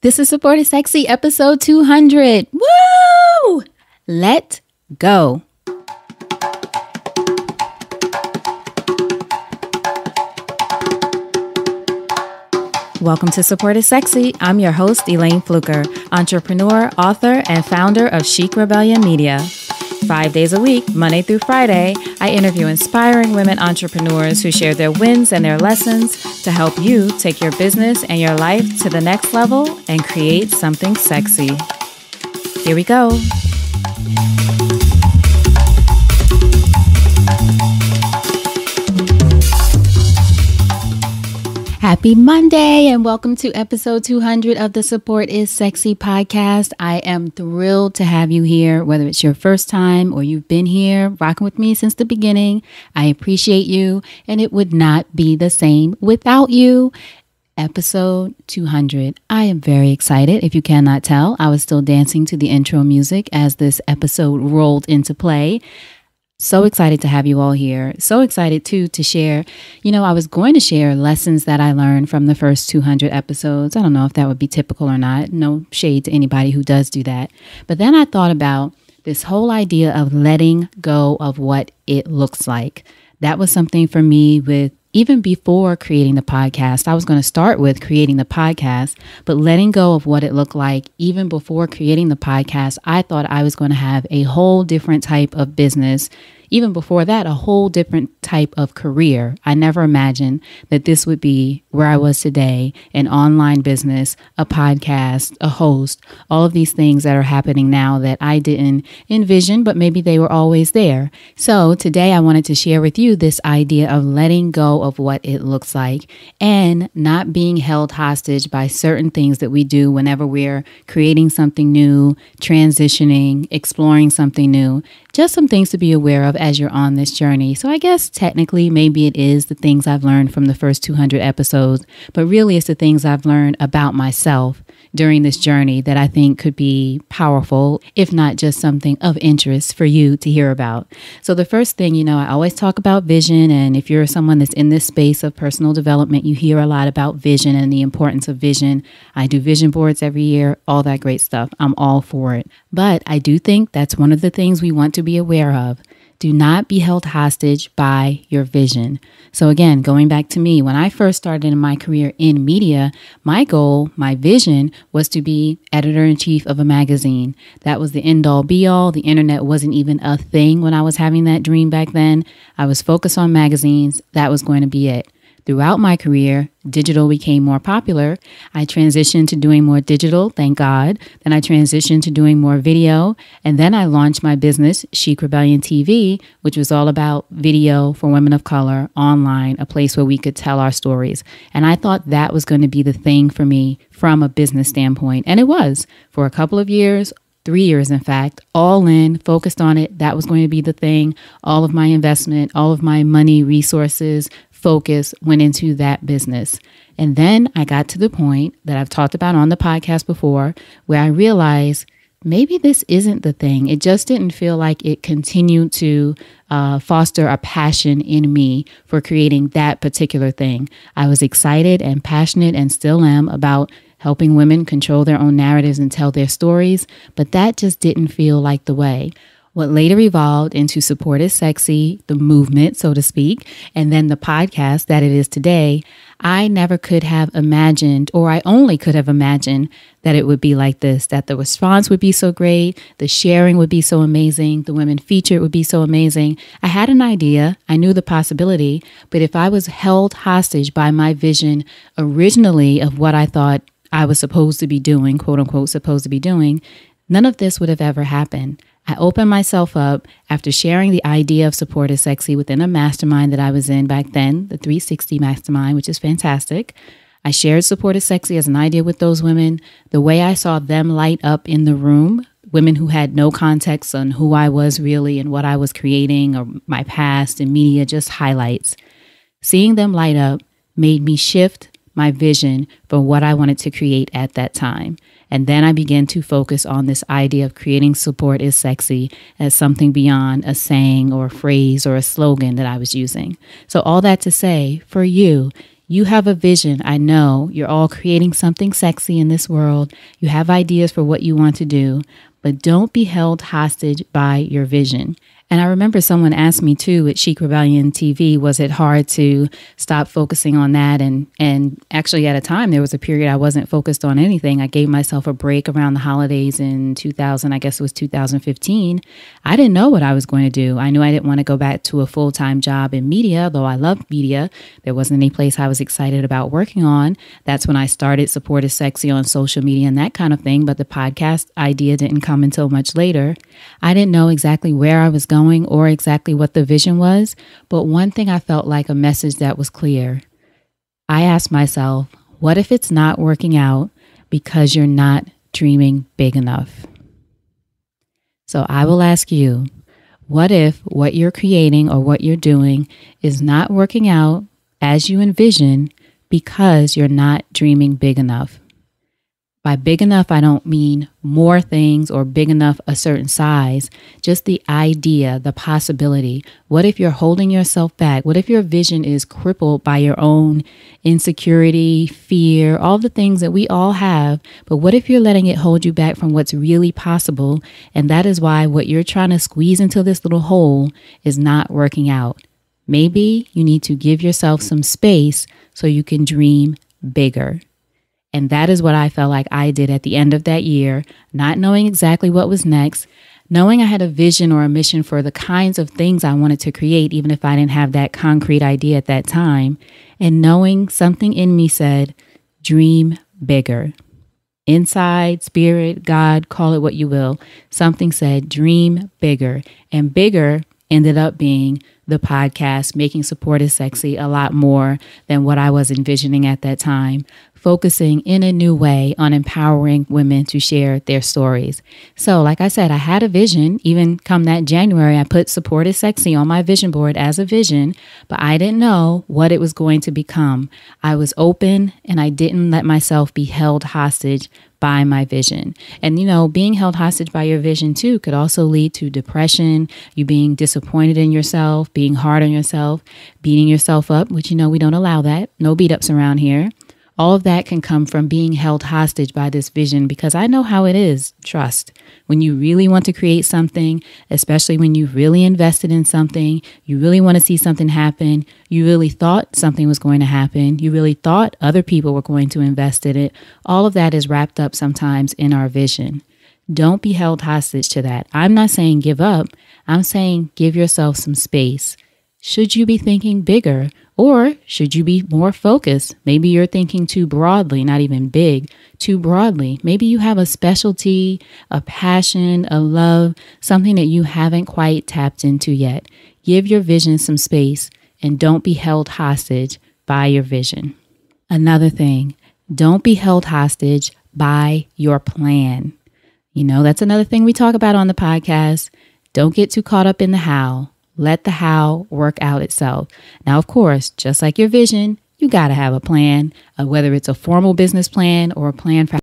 This is Supported Sexy episode 200. Woo! Let go. Welcome to Supported Sexy. I'm your host, Elaine Fluker, entrepreneur, author, and founder of Chic Rebellion Media. Five days a week, Monday through Friday, I interview inspiring women entrepreneurs who share their wins and their lessons to help you take your business and your life to the next level and create something sexy. Here we go. Happy Monday and welcome to episode 200 of the Support is Sexy podcast. I am thrilled to have you here, whether it's your first time or you've been here rocking with me since the beginning. I appreciate you and it would not be the same without you episode 200. I am very excited. If you cannot tell, I was still dancing to the intro music as this episode rolled into play. So excited to have you all here. So excited too to share. You know, I was going to share lessons that I learned from the first 200 episodes. I don't know if that would be typical or not. No shade to anybody who does do that. But then I thought about this whole idea of letting go of what it looks like. That was something for me with even before creating the podcast, I was going to start with creating the podcast, but letting go of what it looked like even before creating the podcast, I thought I was going to have a whole different type of business even before that, a whole different type of career. I never imagined that this would be where I was today an online business, a podcast, a host, all of these things that are happening now that I didn't envision, but maybe they were always there. So today I wanted to share with you this idea of letting go of what it looks like and not being held hostage by certain things that we do whenever we're creating something new, transitioning, exploring something new. Just some things to be aware of as you're on this journey. So I guess technically, maybe it is the things I've learned from the first 200 episodes, but really it's the things I've learned about myself during this journey that I think could be powerful, if not just something of interest for you to hear about. So, the first thing, you know, I always talk about vision. And if you're someone that's in this space of personal development, you hear a lot about vision and the importance of vision. I do vision boards every year, all that great stuff. I'm all for it. But I do think that's one of the things we want to be aware of. Do not be held hostage by your vision. So, again, going back to me, when I first started in my career in media, my goal, my vision was to be editor in chief of a magazine. That was the end all be all. The internet wasn't even a thing when I was having that dream back then. I was focused on magazines. That was going to be it. Throughout my career, digital became more popular. I transitioned to doing more digital, thank God. Then I transitioned to doing more video. And then I launched my business, Chic Rebellion TV, which was all about video for women of color online, a place where we could tell our stories. And I thought that was going to be the thing for me from a business standpoint. And it was for a couple of years, three years, in fact, all in, focused on it. That was going to be the thing. All of my investment, all of my money, resources, focus went into that business. And then I got to the point that I've talked about on the podcast before where I realized maybe this isn't the thing. It just didn't feel like it continued to uh, foster a passion in me for creating that particular thing. I was excited and passionate and still am about helping women control their own narratives and tell their stories, but that just didn't feel like the way what later evolved into Support is Sexy, the movement, so to speak, and then the podcast that it is today, I never could have imagined, or I only could have imagined, that it would be like this, that the response would be so great, the sharing would be so amazing, the women featured would be so amazing. I had an idea, I knew the possibility, but if I was held hostage by my vision originally of what I thought I was supposed to be doing, quote unquote, supposed to be doing, none of this would have ever happened. I opened myself up after sharing the idea of support is sexy within a mastermind that I was in back then, the 360 mastermind, which is fantastic. I shared support is sexy as an idea with those women. The way I saw them light up in the room, women who had no context on who I was really and what I was creating or my past and media just highlights. Seeing them light up made me shift my vision for what I wanted to create at that time. And then I began to focus on this idea of creating support is sexy as something beyond a saying or a phrase or a slogan that I was using. So, all that to say, for you, you have a vision. I know you're all creating something sexy in this world. You have ideas for what you want to do, but don't be held hostage by your vision. And I remember someone asked me too at Chic Rebellion TV, was it hard to stop focusing on that? And and actually, at a time, there was a period I wasn't focused on anything. I gave myself a break around the holidays in 2000. I guess it was 2015. I didn't know what I was going to do. I knew I didn't want to go back to a full time job in media, though I loved media. There wasn't any place I was excited about working on. That's when I started Support is Sexy on social media and that kind of thing. But the podcast idea didn't come until much later. I didn't know exactly where I was going or exactly what the vision was, but one thing I felt like a message that was clear. I asked myself, what if it's not working out because you're not dreaming big enough? So I will ask you, what if what you're creating or what you're doing is not working out as you envision because you're not dreaming big enough? By big enough, I don't mean more things or big enough a certain size, just the idea, the possibility. What if you're holding yourself back? What if your vision is crippled by your own insecurity, fear, all the things that we all have? But what if you're letting it hold you back from what's really possible? And that is why what you're trying to squeeze into this little hole is not working out. Maybe you need to give yourself some space so you can dream bigger. And that is what I felt like I did at the end of that year, not knowing exactly what was next, knowing I had a vision or a mission for the kinds of things I wanted to create, even if I didn't have that concrete idea at that time, and knowing something in me said, dream bigger. Inside, spirit, God, call it what you will, something said, dream bigger. And bigger ended up being the podcast, making supported sexy a lot more than what I was envisioning at that time, focusing in a new way on empowering women to share their stories. So, like I said, I had a vision. Even come that January, I put supported sexy on my vision board as a vision, but I didn't know what it was going to become. I was open and I didn't let myself be held hostage by my vision. And, you know, being held hostage by your vision too could also lead to depression, you being disappointed in yourself, being hard on yourself, beating yourself up, which, you know, we don't allow that. No beat ups around here. All of that can come from being held hostage by this vision because I know how it is, trust. When you really want to create something, especially when you've really invested in something, you really want to see something happen, you really thought something was going to happen, you really thought other people were going to invest in it, all of that is wrapped up sometimes in our vision. Don't be held hostage to that. I'm not saying give up, I'm saying give yourself some space. Should you be thinking bigger or should you be more focused? Maybe you're thinking too broadly, not even big, too broadly. Maybe you have a specialty, a passion, a love, something that you haven't quite tapped into yet. Give your vision some space and don't be held hostage by your vision. Another thing, don't be held hostage by your plan. You know, that's another thing we talk about on the podcast. Don't get too caught up in the how let the how work out itself. Now, of course, just like your vision, you got to have a plan, uh, whether it's a formal business plan or a plan for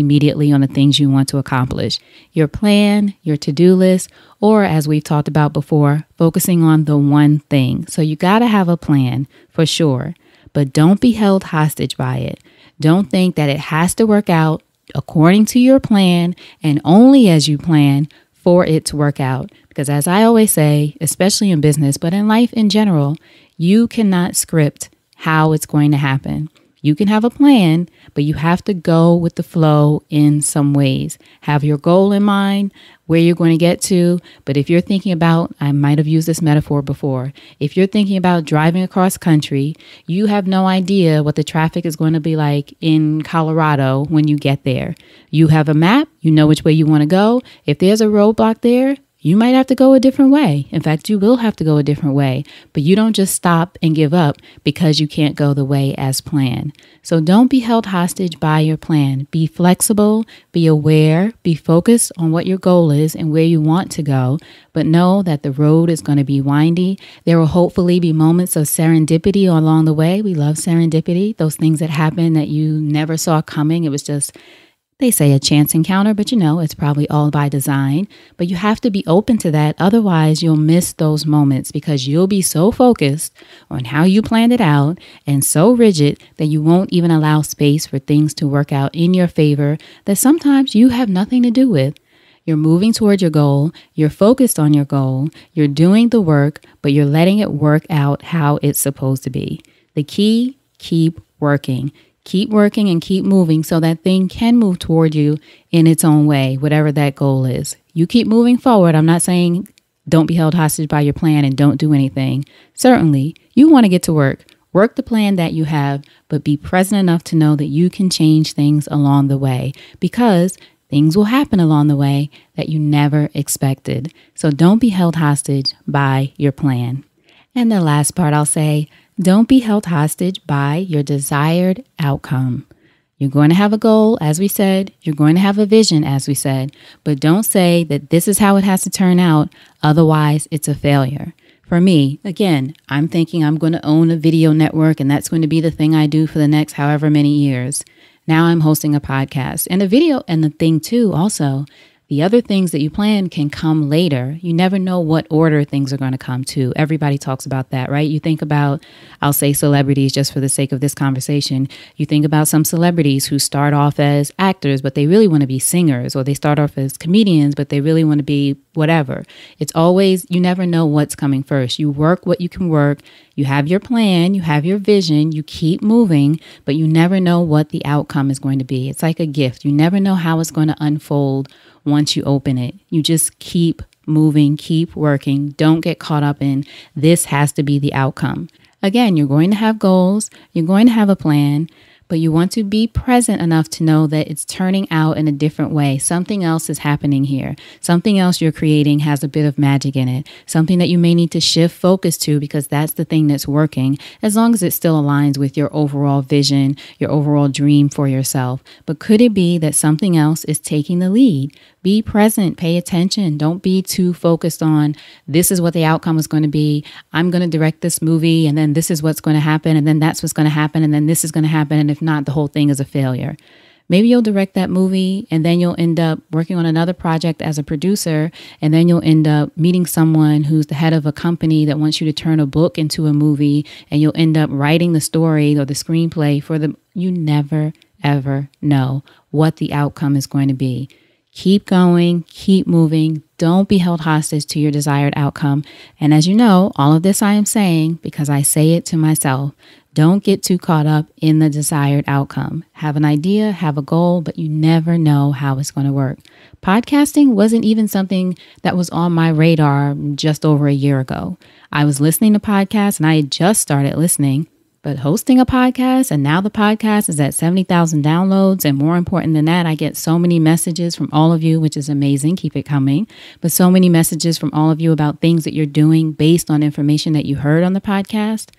immediately on the things you want to accomplish. Your plan, your to do list, or as we've talked about before, focusing on the one thing. So you got to have a plan for sure, but don't be held hostage by it. Don't think that it has to work out according to your plan and only as you plan for it to work out. Because, as I always say, especially in business, but in life in general, you cannot script how it's going to happen. You can have a plan, but you have to go with the flow in some ways. Have your goal in mind, where you're going to get to. But if you're thinking about, I might have used this metaphor before, if you're thinking about driving across country, you have no idea what the traffic is going to be like in Colorado when you get there. You have a map, you know which way you want to go. If there's a roadblock there, you might have to go a different way. In fact, you will have to go a different way, but you don't just stop and give up because you can't go the way as planned. So don't be held hostage by your plan. Be flexible, be aware, be focused on what your goal is and where you want to go, but know that the road is going to be windy. There will hopefully be moments of serendipity along the way. We love serendipity, those things that happen that you never saw coming. It was just they say a chance encounter, but you know, it's probably all by design. But you have to be open to that. Otherwise, you'll miss those moments because you'll be so focused on how you planned it out and so rigid that you won't even allow space for things to work out in your favor that sometimes you have nothing to do with. You're moving toward your goal, you're focused on your goal, you're doing the work, but you're letting it work out how it's supposed to be. The key keep working keep working and keep moving so that thing can move toward you in its own way, whatever that goal is. You keep moving forward. I'm not saying don't be held hostage by your plan and don't do anything. Certainly, you want to get to work. Work the plan that you have, but be present enough to know that you can change things along the way because things will happen along the way that you never expected. So don't be held hostage by your plan. And the last part I'll say, don't be held hostage by your desired outcome. You're going to have a goal, as we said. You're going to have a vision, as we said. But don't say that this is how it has to turn out. Otherwise, it's a failure. For me, again, I'm thinking I'm going to own a video network and that's going to be the thing I do for the next however many years. Now I'm hosting a podcast and a video. And the thing, too, also the other things that you plan can come later. You never know what order things are going to come to. Everybody talks about that, right? You think about, I'll say celebrities just for the sake of this conversation. You think about some celebrities who start off as actors, but they really want to be singers, or they start off as comedians, but they really want to be whatever. It's always, you never know what's coming first. You work what you can work. You have your plan, you have your vision, you keep moving, but you never know what the outcome is going to be. It's like a gift. You never know how it's going to unfold once you open it. You just keep moving, keep working. Don't get caught up in this has to be the outcome. Again, you're going to have goals, you're going to have a plan but you want to be present enough to know that it's turning out in a different way. Something else is happening here. Something else you're creating has a bit of magic in it. Something that you may need to shift focus to because that's the thing that's working, as long as it still aligns with your overall vision, your overall dream for yourself. But could it be that something else is taking the lead? Be present, pay attention. Don't be too focused on this is what the outcome is going to be. I'm going to direct this movie, and then this is what's going to happen, and then that's what's going to happen, and then this is going to happen. And if not, the whole thing is a failure. Maybe you'll direct that movie and then you'll end up working on another project as a producer, and then you'll end up meeting someone who's the head of a company that wants you to turn a book into a movie, and you'll end up writing the story or the screenplay for the. You never, ever know what the outcome is going to be. Keep going, keep moving. Don't be held hostage to your desired outcome. And as you know, all of this I am saying because I say it to myself. Don't get too caught up in the desired outcome. Have an idea, have a goal, but you never know how it's going to work. Podcasting wasn't even something that was on my radar just over a year ago. I was listening to podcasts and I had just started listening, but hosting a podcast and now the podcast is at 70,000 downloads. And more important than that, I get so many messages from all of you, which is amazing. Keep it coming. But so many messages from all of you about things that you're doing based on information that you heard on the podcast.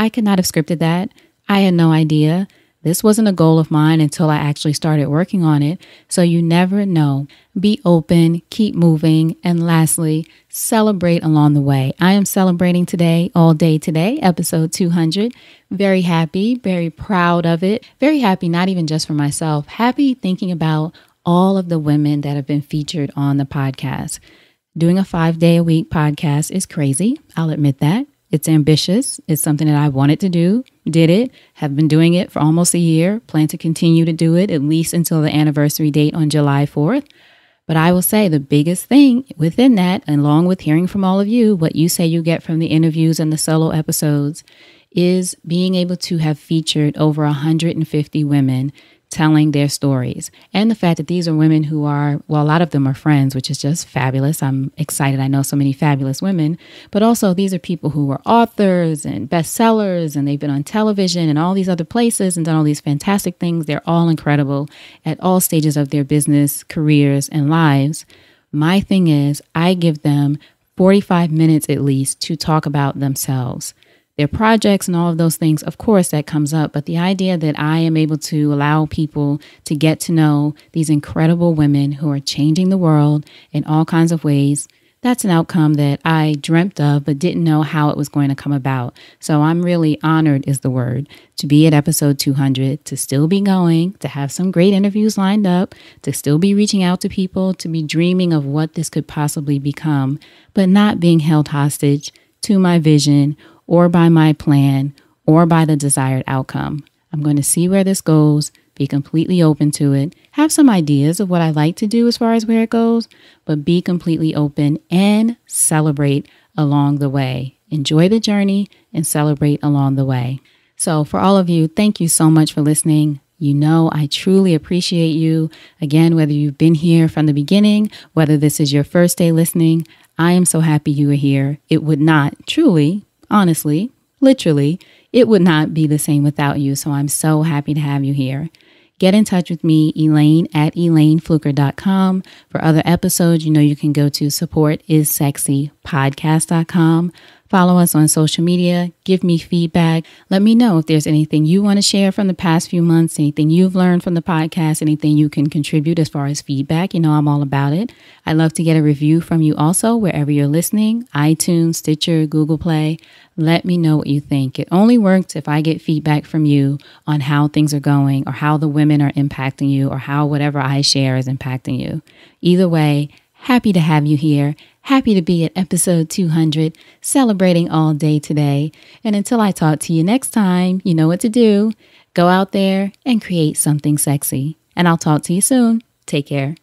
I could not have scripted that. I had no idea. This wasn't a goal of mine until I actually started working on it. So you never know. Be open, keep moving, and lastly, celebrate along the way. I am celebrating today, all day today, episode 200. Very happy, very proud of it. Very happy, not even just for myself, happy thinking about all of the women that have been featured on the podcast. Doing a five day a week podcast is crazy. I'll admit that. It's ambitious. It's something that I wanted to do, did it, have been doing it for almost a year, plan to continue to do it at least until the anniversary date on July 4th. But I will say the biggest thing within that, along with hearing from all of you, what you say you get from the interviews and the solo episodes, is being able to have featured over 150 women telling their stories. And the fact that these are women who are, well, a lot of them are friends, which is just fabulous. I'm excited. I know so many fabulous women, but also these are people who are authors and bestsellers and they've been on television and all these other places and done all these fantastic things. They're all incredible at all stages of their business, careers, and lives. My thing is, I give them 45 minutes at least to talk about themselves their projects and all of those things, of course, that comes up. But the idea that I am able to allow people to get to know these incredible women who are changing the world in all kinds of ways, that's an outcome that I dreamt of but didn't know how it was going to come about. So I'm really honored, is the word, to be at episode 200, to still be going, to have some great interviews lined up, to still be reaching out to people, to be dreaming of what this could possibly become, but not being held hostage to my vision or by my plan or by the desired outcome. I'm going to see where this goes, be completely open to it, have some ideas of what I like to do as far as where it goes, but be completely open and celebrate along the way. Enjoy the journey and celebrate along the way. So, for all of you, thank you so much for listening. You know, I truly appreciate you. Again, whether you've been here from the beginning, whether this is your first day listening, I am so happy you are here. It would not truly honestly, literally, it would not be the same without you. So I'm so happy to have you here. Get in touch with me, Elaine at elainefluker.com. For other episodes, you know you can go to support is sexy podcast.com. Follow us on social media. Give me feedback. Let me know if there's anything you want to share from the past few months, anything you've learned from the podcast, anything you can contribute as far as feedback. You know, I'm all about it. i love to get a review from you also, wherever you're listening iTunes, Stitcher, Google Play. Let me know what you think. It only works if I get feedback from you on how things are going or how the women are impacting you or how whatever I share is impacting you. Either way, happy to have you here Happy to be at episode 200, celebrating all day today. And until I talk to you next time, you know what to do. Go out there and create something sexy. And I'll talk to you soon. Take care.